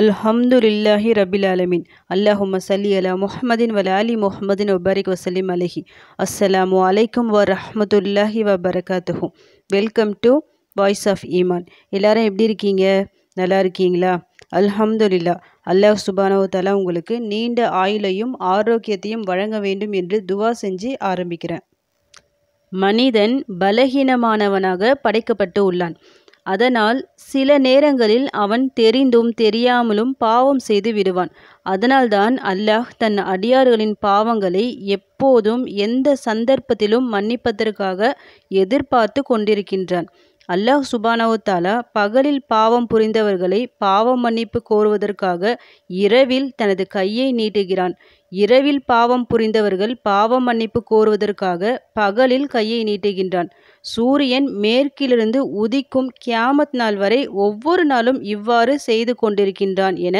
அல்ஹம்துலில்லாஹி ரபில் அலமின் அல்லாஹும் சல்லி அலா முஹமதின் வல அலி முஹமதின் ஒபாரிக் வசலிம் அலஹி அஸ்ஸலாம் வலைக்கம் வ வ வபரகாத்துஹும் welcome to voice of Iman எல்லாரும் எப்படி இருக்கீங்க நல்லா இருக்கீங்களா அல்ஹம்துலில்லா அல்லாஹ் சுபானவத்தாலா உங்களுக்கு நீண்ட ஆயுளையும் ஆரோக்கியத்தையும் வழங்க வேண்டும் என்று துவா செஞ்சு ஆரம்பிக்கிறேன் மனிதன் பலகீனமானவனாக படைக்கப்பட்டு உள்ளான் அதனால் சில நேரங்களில் அவன் தெரிந்தும் தெரியாமலும் பாவம் செய்து விடுவான் அதனால்தான் அல்லாஹ் தன் அடியார்களின் பாவங்களை எப்போதும் எந்த சந்தர்ப்பத்திலும் மன்னிப்பதற்காக எதிர்பார்த்து கொண்டிருக்கின்றான் அல்லாஹ் சுபானவுத்தாலா பகலில் பாவம் புரிந்தவர்களை பாவ மன்னிப்பு கோருவதற்காக இரவில் தனது கையை நீட்டுகிறான் இரவில் பாவம் புரிந்தவர்கள் பாவ மன்னிப்பு கோருவதற்காக பகலில் கையை நீட்டுகின்றான் சூரியன் மேற்கிலிருந்து உதிக்கும் கியாமத் நாள் வரை ஒவ்வொரு நாளும் இவ்வாறு செய்து கொண்டிருக்கின்றான் என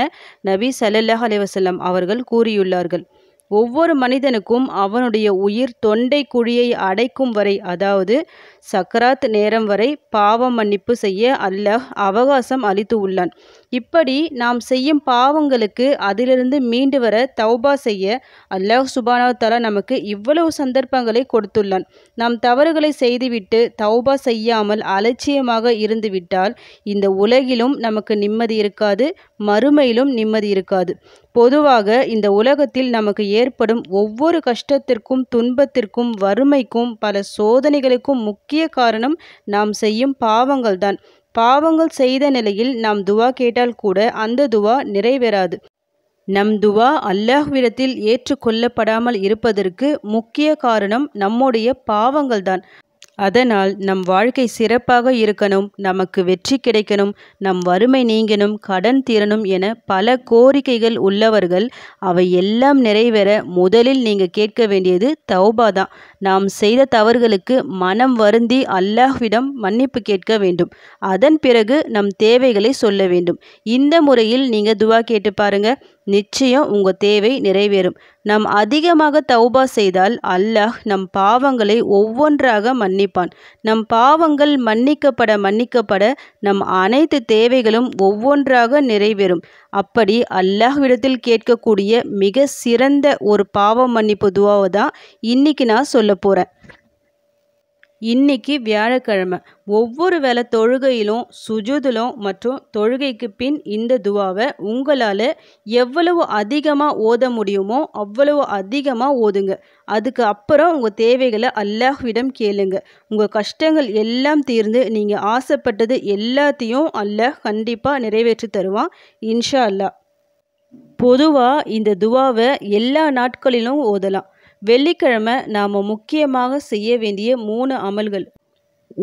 நபி சல்லல்லாஹ் அலைவசல்லம் அவர்கள் கூறியுள்ளார்கள் ஒவ்வொரு மனிதனுக்கும் அவனுடைய உயிர் தொண்டை குழியை அடைக்கும் வரை அதாவது சக்கராத் நேரம் வரை பாவ மன்னிப்பு செய்ய அல்லாஹ் அவகாசம் அளித்து உள்ளான் இப்படி நாம் செய்யும் பாவங்களுக்கு அதிலிருந்து மீண்டு வர தௌபா செய்ய அல்லாஹ் சுபானா தலா நமக்கு இவ்வளவு சந்தர்ப்பங்களை கொடுத்துள்ளான் நாம் தவறுகளை செய்துவிட்டு தௌபா செய்யாமல் அலட்சியமாக இருந்துவிட்டால் இந்த உலகிலும் நமக்கு நிம்மதி இருக்காது மறுமையிலும் நிம்மதி இருக்காது பொதுவாக இந்த உலகத்தில் நமக்கு ஏற்படும் ஒவ்வொரு கஷ்டத்திற்கும் துன்பத்திற்கும் வறுமைக்கும் பல சோதனைகளுக்கும் முக்கிய காரணம் நாம் செய்யும் பாவங்கள் பாவங்கள் செய்த நிலையில் நாம் துவா கேட்டால் கூட அந்த துவா நிறைவேறாது நம் துவா அல்லாஹ்விடத்தில் ஏற்றுக்கொள்ளப்படாமல் இருப்பதற்கு முக்கிய காரணம் நம்முடைய பாவங்கள்தான் அதனால் நம் வாழ்க்கை சிறப்பாக இருக்கணும் நமக்கு வெற்றி கிடைக்கணும் நம் வறுமை நீங்கணும் கடன் தீரணும் என பல கோரிக்கைகள் உள்ளவர்கள் அவை எல்லாம் நிறைவேற முதலில் நீங்கள் கேட்க வேண்டியது தௌபா தான் நாம் செய்த தவறுகளுக்கு மனம் வருந்தி அல்லாஹ்விடம் மன்னிப்பு கேட்க வேண்டும் அதன் பிறகு நம் தேவைகளை சொல்ல வேண்டும் இந்த முறையில் நீங்கள் துவா கேட்டு பாருங்கள் நிச்சயம் உங்கள் தேவை நிறைவேறும் நாம் அதிகமாக தௌபா செய்தால் அல்லாஹ் நம் பாவங்களை ஒவ்வொன்றாக மன்னிப்பான் நம் பாவங்கள் மன்னிக்கப்பட மன்னிக்கப்பட நம் அனைத்து தேவைகளும் ஒவ்வொன்றாக நிறைவேறும் அப்படி அல்லாஹ்விடத்தில் கேட்கக்கூடிய மிக சிறந்த ஒரு பாவ மன்னிப்பு துவாவை தான் இன்றைக்கி நான் சொல்ல போகிறேன் இன்னைக்கு வியாழக்கிழமை ஒவ்வொரு வேலை தொழுகையிலும் சுஜூதிலும் மற்றும் தொழுகைக்கு பின் இந்த துவாவை உங்களால் எவ்வளவு அதிகமாக ஓத முடியுமோ அவ்வளவு அதிகமாக ஓதுங்க அதுக்கு அப்புறம் உங்கள் தேவைகளை அல்லாஹ்விடம் கேளுங்க உங்கள் கஷ்டங்கள் எல்லாம் தீர்ந்து நீங்கள் ஆசைப்பட்டது எல்லாத்தையும் அல்லாஹ் கண்டிப்பாக நிறைவேற்றி தருவான் இன்ஷா அல்லா பொதுவாக இந்த துவாவை எல்லா நாட்களிலும் ஓதலாம் வெள்ளிக்கிழமை நாம் முக்கியமாக செய்ய வேண்டிய மூணு அமல்கள்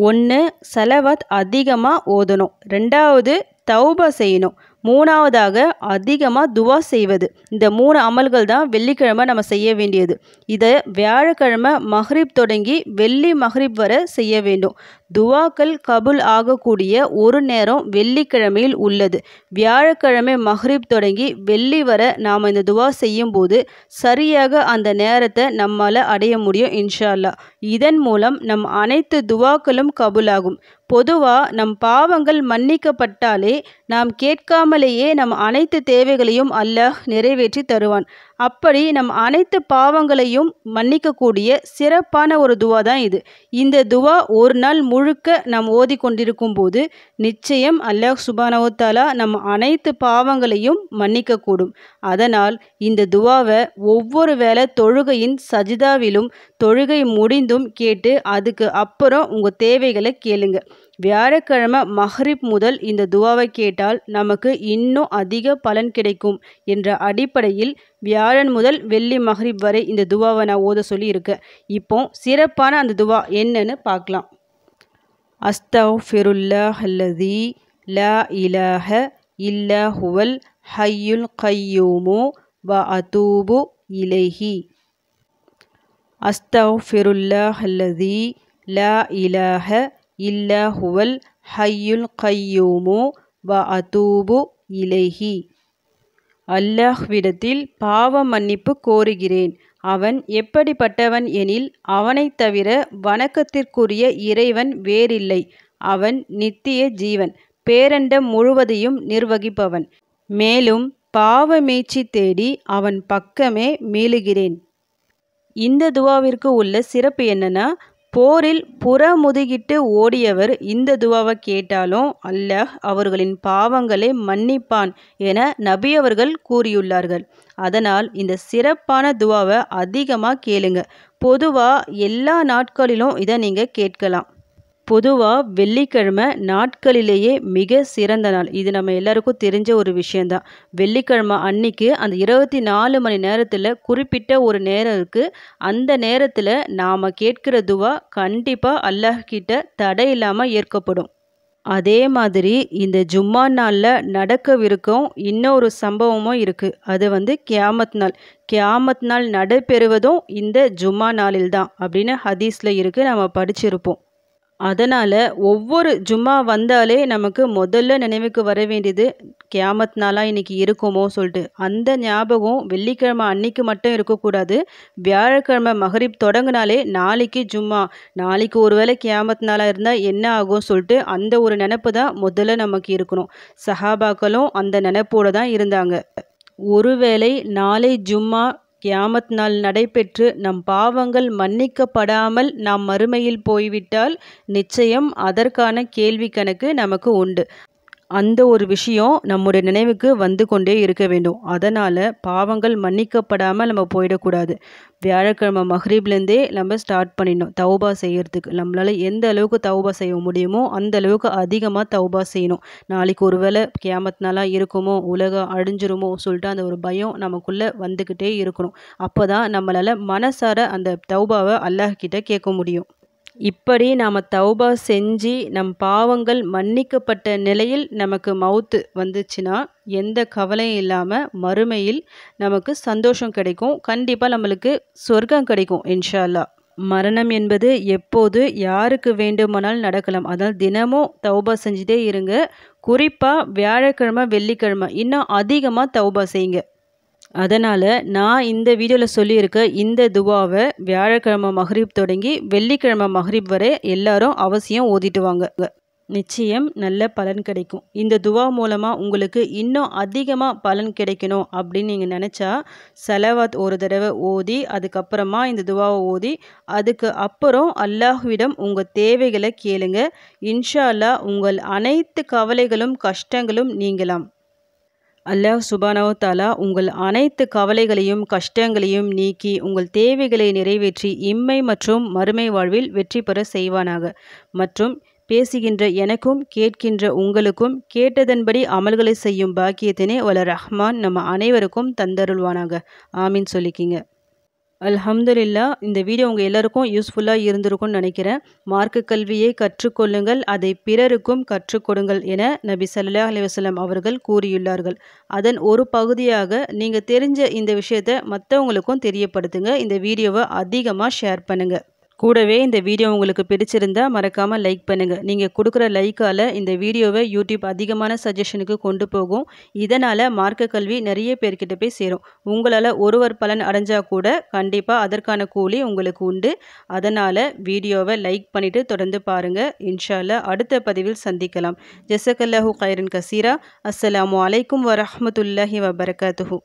ஒன்று செலவத் அதிகமாக ஓதணும் ரெண்டாவது தௌபா செய்யணும் மூணாவதாக அதிகமாக துவா செய்வது இந்த மூணு அமல்கள் தான் வெள்ளிக்கிழமை நம்ம செய்ய வேண்டியது இதை வியாழக்கிழமை மஹ்ரீப் தொடங்கி வெள்ளி மஹ்ரீப் வரை செய்ய வேண்டும் துவாக்கள் கபுல் ஆகக்கூடிய ஒரு நேரம் வெள்ளிக்கிழமையில் உள்ளது வியாழக்கிழமை மஹ்ரிப் தொடங்கி வெள்ளி வர நாம் இந்த துவா செய்யும்போது சரியாக அந்த நேரத்தை நம்மால் அடைய முடியும் இன்ஷா இதன் மூலம் நம் அனைத்து துவாக்களும் கபுலாகும் பொதுவாக நம் பாவங்கள் மன்னிக்கப்பட்டாலே நாம் கேட்காமலேயே நம் அனைத்து தேவைகளையும் அல்லாஹ் நிறைவேற்றி தருவான் அப்படி நம் அனைத்து பாவங்களையும் மன்னிக்கக்கூடிய சிறப்பான ஒரு துவா தான் இது இந்த துவா ஒரு நாள் முழுக்க நாம் ஓதி கொண்டிருக்கும் போது நிச்சயம் அல்லாஹ் சுபானவத்தாலா நம் அனைத்து பாவங்களையும் மன்னிக்கக்கூடும் அதனால் இந்த துவாவை ஒவ்வொரு வேளை தொழுகையின் சஜிதாவிலும் தொழுகை முடிந்தும் கேட்டு அதுக்கு அப்புறம் உங்கள் தேவைகளை கேளுங்க வியாழக்கிழமை மஹ்ரிப் முதல் இந்த துவாவை கேட்டால் நமக்கு இன்னும் அதிக பலன் கிடைக்கும் என்ற அடிப்படையில் வியாழன் முதல் வெள்ளி மஹ்ரிப் வரை இந்த துவாவை நான் ஓத சொல்லியிருக்கேன் இப்போ சிறப்பான அந்த துவா என்னன்னு பார்க்கலாம் ஃபெருல்லா ஹல்லதி லா இலாஹ இல்லா ஹுவல் ஹையுல் கையூமு வ அதூபு அஸ்தவ் ஃபெருல்லா ஹல்லதி லா இலாஹ இல்ல ஹுவல் ஹையுல் கையூமு வ அதூபு இலேஹி அல்லாஹ்விடத்தில் பாவ மன்னிப்பு கோருகிறேன் அவன் எப்படிப்பட்டவன் எனில் அவனைத் தவிர வணக்கத்திற்குரிய இறைவன் வேறில்லை அவன் நித்திய ஜீவன் பேரண்டம் முழுவதையும் நிர்வகிப்பவன் மேலும் பாவமீச்சி தேடி அவன் பக்கமே மீளுகிறேன் இந்த துவாவிற்கு உள்ள சிறப்பு என்னன்னா போரில் புறமுதுகிட்டு ஓடியவர் இந்த துவாவை கேட்டாலும் அல்லாஹ் அவர்களின் பாவங்களை மன்னிப்பான் என நபி அவர்கள் கூறியுள்ளார்கள் அதனால் இந்த சிறப்பான துவாவை அதிகமாக கேளுங்க பொதுவாக எல்லா நாட்களிலும் இதை நீங்கள் கேட்கலாம் பொதுவாக வெள்ளிக்கிழமை நாட்களிலேயே மிக சிறந்த நாள் இது நம்ம எல்லாருக்கும் தெரிஞ்ச ஒரு விஷயந்தான் வெள்ளிக்கிழமை அன்னைக்கு அந்த இருபத்தி நாலு மணி நேரத்தில் குறிப்பிட்ட ஒரு நேரம் இருக்குது அந்த நேரத்தில் நாம் கேட்கிற துவா கண்டிப்பாக அல்லாஹ்கிட்ட தடை இல்லாமல் ஏற்கப்படும் அதே மாதிரி இந்த ஜும்மா நாளில் நடக்கவிருக்கும் இன்னொரு சம்பவமும் இருக்குது அது வந்து கியாமத் நாள் கியாமத் நாள் நடைபெறுவதும் இந்த ஜும்மா நாளில் தான் அப்படின்னு ஹதீஸில் இருக்குது நம்ம படிச்சிருப்போம் அதனால் ஒவ்வொரு ஜும்மா வந்தாலே நமக்கு முதல்ல நினைவுக்கு வர வேண்டியது கியாமத் நாளாக இன்றைக்கி இருக்குமோ சொல்லிட்டு அந்த ஞாபகம் வெள்ளிக்கிழமை அன்னைக்கு மட்டும் இருக்கக்கூடாது வியாழக்கிழமை மகரிப் தொடங்கினாலே நாளைக்கு ஜும்மா நாளைக்கு ஒரு வேளை கியாமத் நாளாக இருந்தால் என்ன ஆகும் சொல்லிட்டு அந்த ஒரு நினப்பு தான் முதல்ல நமக்கு இருக்கணும் சஹாபாக்களும் அந்த நினப்போடு தான் இருந்தாங்க ஒருவேளை நாளை ஜும்மா கியாமத் நாள் நடைபெற்று நம் பாவங்கள் மன்னிக்கப்படாமல் நாம் மறுமையில் போய்விட்டால் நிச்சயம் அதற்கான கேள்வி கணக்கு நமக்கு உண்டு அந்த ஒரு விஷயம் நம்முடைய நினைவுக்கு வந்து கொண்டே இருக்க வேண்டும் அதனால் பாவங்கள் மன்னிக்கப்படாமல் நம்ம போயிடக்கூடாது வியாழக்கிழமை மஹ்ரீப்லேருந்தே நம்ம ஸ்டார்ட் பண்ணிடணும் தௌபா செய்கிறதுக்கு நம்மளால் எந்த அளவுக்கு தௌபா செய்ய முடியுமோ அந்த அளவுக்கு அதிகமாக தௌபா செய்யணும் நாளைக்கு ஒரு வேளை கேமத்னாலாம் இருக்குமோ உலகம் அழிஞ்சிருமோ சொல்லிட்டு அந்த ஒரு பயம் நமக்குள்ளே வந்துக்கிட்டே இருக்கணும் அப்போ தான் நம்மளால் மனசார அந்த தௌபாவை அல்லாஹ்கிட்ட கேட்க முடியும் இப்படி நாம் தௌபா செஞ்சு நம் பாவங்கள் மன்னிக்கப்பட்ட நிலையில் நமக்கு மவுத்து வந்துச்சுன்னா எந்த கவலையும் இல்லாமல் மறுமையில் நமக்கு சந்தோஷம் கிடைக்கும் கண்டிப்பாக நம்மளுக்கு சொர்க்கம் கிடைக்கும் இன்ஷால்லா மரணம் என்பது எப்போது யாருக்கு வேண்டுமானாலும் நடக்கலாம் அதனால் தினமும் தௌபா செஞ்சுட்டே இருங்க குறிப்பாக வியாழக்கிழமை வெள்ளிக்கிழமை இன்னும் அதிகமாக தௌபா செய்யுங்க அதனால் நான் இந்த வீடியோவில் சொல்லியிருக்க இந்த துவாவை வியாழக்கிழமை மஹ்ரீப் தொடங்கி வெள்ளிக்கிழமை மஹ்ரீப் வரை எல்லாரும் அவசியம் ஓதிட்டு வாங்க நிச்சயம் நல்ல பலன் கிடைக்கும் இந்த துவா மூலமாக உங்களுக்கு இன்னும் அதிகமாக பலன் கிடைக்கணும் அப்படின்னு நீங்கள் நினச்சா செலவாத் ஒரு தடவை ஓதி அதுக்கப்புறமா இந்த துவாவை ஓதி அதுக்கு அப்புறம் அல்லாஹ்விடம் உங்கள் தேவைகளை கேளுங்க இன்ஷா அல்லா உங்கள் அனைத்து கவலைகளும் கஷ்டங்களும் நீங்களாம் அல்லாஹ் சுபானோ தாலா உங்கள் அனைத்து கவலைகளையும் கஷ்டங்களையும் நீக்கி உங்கள் தேவைகளை நிறைவேற்றி இம்மை மற்றும் மறுமை வாழ்வில் வெற்றி பெற செய்வானாக மற்றும் பேசுகின்ற எனக்கும் கேட்கின்ற உங்களுக்கும் கேட்டதன்படி அமல்களை செய்யும் பாக்கியத்தினே வல ரஹ்மான் நம்ம அனைவருக்கும் தந்தருள்வானாக ஆமீன் சொல்லிக்கிங்க அல்ஹம்துலில்லா இந்த வீடியோ உங்கள் எல்லாருக்கும் யூஸ்ஃபுல்லாக இருந்திருக்கும்னு நினைக்கிறேன் மார்க்கு கல்வியை கற்றுக்கொள்ளுங்கள் அதை பிறருக்கும் கற்றுக் கொடுங்கள் என நபி சல்லா அலிவசலம் அவர்கள் கூறியுள்ளார்கள் அதன் ஒரு பகுதியாக நீங்கள் தெரிஞ்ச இந்த விஷயத்தை மற்றவங்களுக்கும் தெரியப்படுத்துங்க இந்த வீடியோவை அதிகமாக ஷேர் பண்ணுங்கள் கூடவே இந்த வீடியோ உங்களுக்கு பிடிச்சிருந்தால் மறக்காமல் லைக் பண்ணுங்கள் நீங்கள் கொடுக்குற லைக்கால் இந்த வீடியோவை யூடியூப் அதிகமான சஜஷனுக்கு கொண்டு போகும் இதனால் மார்க்க கல்வி நிறைய பேர்கிட்ட போய் சேரும் உங்களால் ஒருவர் பலன் அடைஞ்சால் கூட கண்டிப்பாக அதற்கான கூலி உங்களுக்கு உண்டு அதனால் வீடியோவை லைக் பண்ணிவிட்டு தொடர்ந்து பாருங்கள் இன்ஷால்லா அடுத்த பதிவில் சந்திக்கலாம் ஜெசக்கல்லாஹூ கைரன் கசீரா அஸ்லாம் வலைக்கம் வரமத்துல்லாஹி வபரகாத்துஹூ